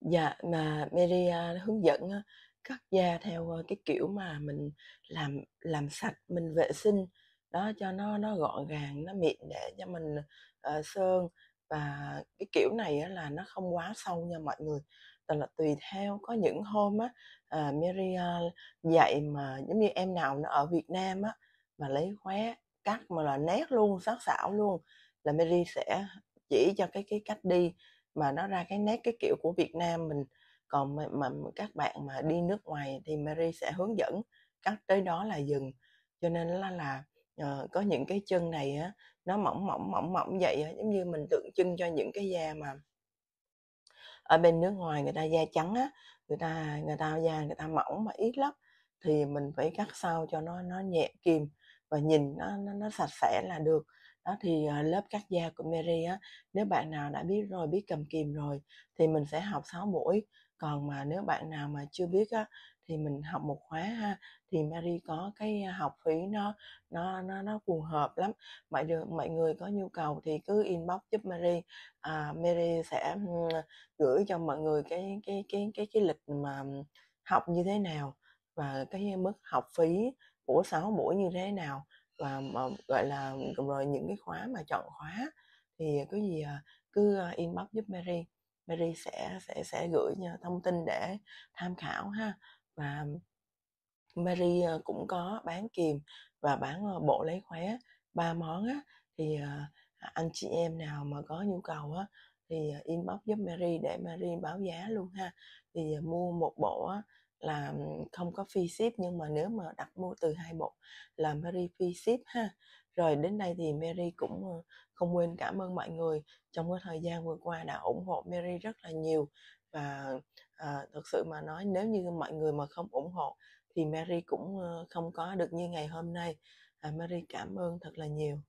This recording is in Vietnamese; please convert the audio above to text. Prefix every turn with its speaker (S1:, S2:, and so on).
S1: Dạ, mà Mary, à, hướng dẫn cắt da theo, cái kiểu mà mình làm làm sạch, mình vệ sinh, đó, cho nó nó gọn gàng, nó mịn để cho mình, ờ, sơn. Và cái kiểu này á là nó không quá sâu nha mọi người, toàn là tùy theo, có những hôm á, ờ, à, Mary, dạy mà giống như em nào nó ở Việt Nam á, mà lấy khóe, cắt mà là nét luôn, sắc sảo luôn, là Mary sẽ chỉ cho cái cái cách đi mà nó ra cái nét cái kiểu của Việt Nam mình còn mà, mà các bạn mà đi nước ngoài thì Mary sẽ hướng dẫn cắt tới đó là dừng cho nên là là ờ, uh, có những cái chân này á nó mỏng mỏng mỏng mỏng vậy á, giống như mình tượng trưng cho những cái da mà ở bên nước ngoài người ta da trắng á người ta người ta da người ta mỏng mà ít lắm thì mình phải cắt sao cho nó nó nhẹ kìm và nhìn nó, nó, nó sạch sẽ là được đó thì ờ, lớp cắt da của Mary á nếu bạn nào đã biết rồi biết cầm kìm rồi thì mình sẽ học 6 buổi còn mà nếu bạn nào mà chưa biết á thì mình học một khóa ha thì Mary có cái ờ, học phí nó nó nó nó phù hợp lắm mọi người mọi người có nhu cầu thì cứ inbox giúp Mary à, Mary sẽ gửi cho mọi người cái cái cái cái cái lịch mà học như thế nào và cái mức học phí của 6 buổi như thế nào và ờ, gọi là rồi những cái khóa mà chọn khóa thì có gì ờ, cứ ờ, inbox giúp Mary Mary sẽ sẽ sẽ gửi thông tin để tham khảo ha và Mary cũng có bán kìm và bán bộ lấy khóe ba món á thì anh chị em nào mà có nhu cầu á thì inbox giúp Mary để Mary báo giá luôn ha thì mua một bộ á là không có phi ship nhưng mà nếu mà đặt mua từ hai bộ là Mary phi ship ha rồi đến đây thì Mary cũng ờ, không quên cảm ơn mọi người trong cái thời gian vừa qua đã ủng hộ Mary rất là nhiều và à, ờ, thật sự mà nói nếu như mọi người mà không ủng hộ thì Mary cũng ờ, không có được như ngày hôm nay à, Mary cảm ơn thật là nhiều